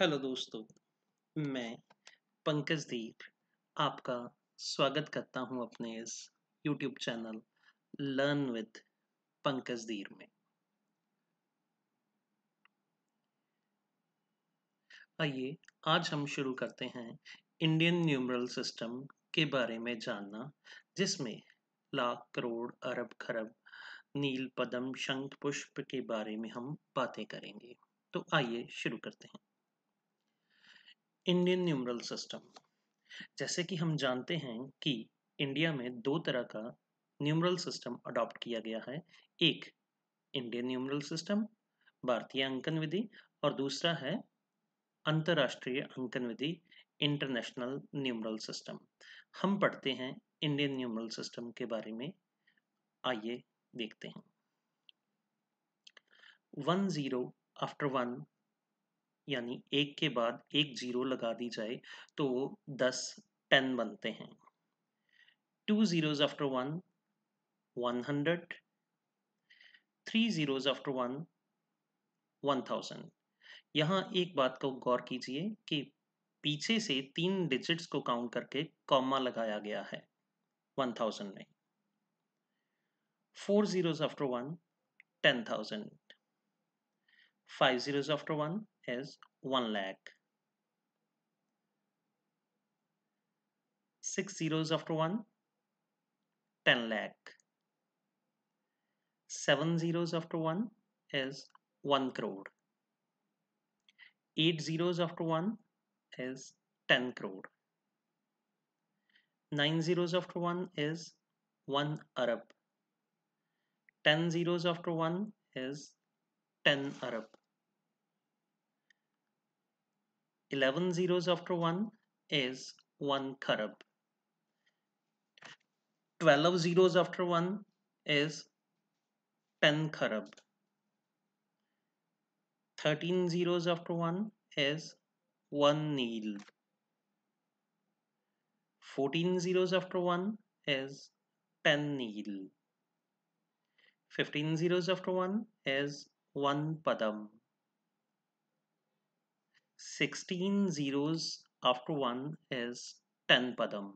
Hello दोस्तों मैं पंकज दीप आपका स्वागत करता हूं अपने इस YouTube channel learn with Pankaj Deep में आइए आज हम शुरू करते हैं इंडियन न्यूमरल सिस्टम के बारे में जानना जिसमें लाख करोड़ अरब खरब नील पदम शंख पुष्प के बारे में हम बातें करेंगे तो आइए शुरू करते हैं इंडियन न्यूमरल सिस्टम जैसे कि हम जानते हैं कि इंडिया में दो तरह का न्यूमरल सिस्टम अडॉप्ट किया गया है एक इंडियन न्यूमरल सिस्टम भारतीय अंकन विधि और दूसरा है अंतर्राष्ट्रीय अंकन विधि इंटरनेशनल न्यूमरल सिस्टम हम पढ़ते हैं इंडियन न्यूमरल सिस्टम के बारे में आइए देखते हैं वन जीरो आफ्टर वन यानी एक के बाद एक जीरो लगा दी जाए तो वो दस टेन बनते हैं two zeros after one one hundred three zeros after one one thousand यहाँ एक बात को गौर कीजिए कि पीछे से तीन डिजिट्स को काउंट करके कॉमा लगाया गया है वन थाउजेंड में four zeros after one ten thousand five zeros after one is one lakh six zeros after one 10 lakh seven zeros after one is one crore eight zeros after one is 10 crore nine zeros after one is one arab 10 zeros after 1 is 10 arab, 11 zeros after 1 is 1 karab. 12 zeros after 1 is 10 karab. 13 zeros after 1 is 1 neel. 14 zeros after 1 is 10 neel. 15 zeros after 1 is one पदम sixteen zeros after one is ten पदम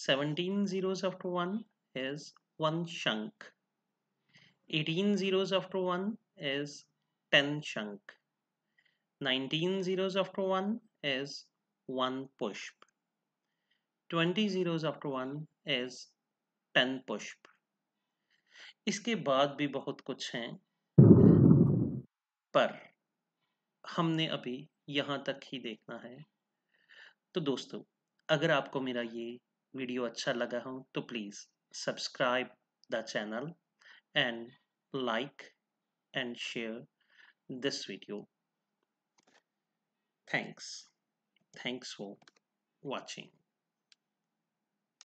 seventeen zeros after one is one शंख eighteen zeros after one is ten शंख nineteen zeros after one is one पुष्प twenty zeros after one is ten पुष्प इसके बाद भी बहुत कुछ हैं पर हमने अभी यहाँ तक ही देखना है तो दोस्तों अगर आपको मेरा ये वीडियो अच्छा लगा हो तो please subscribe the channel and like and share this video thanks thanks for watching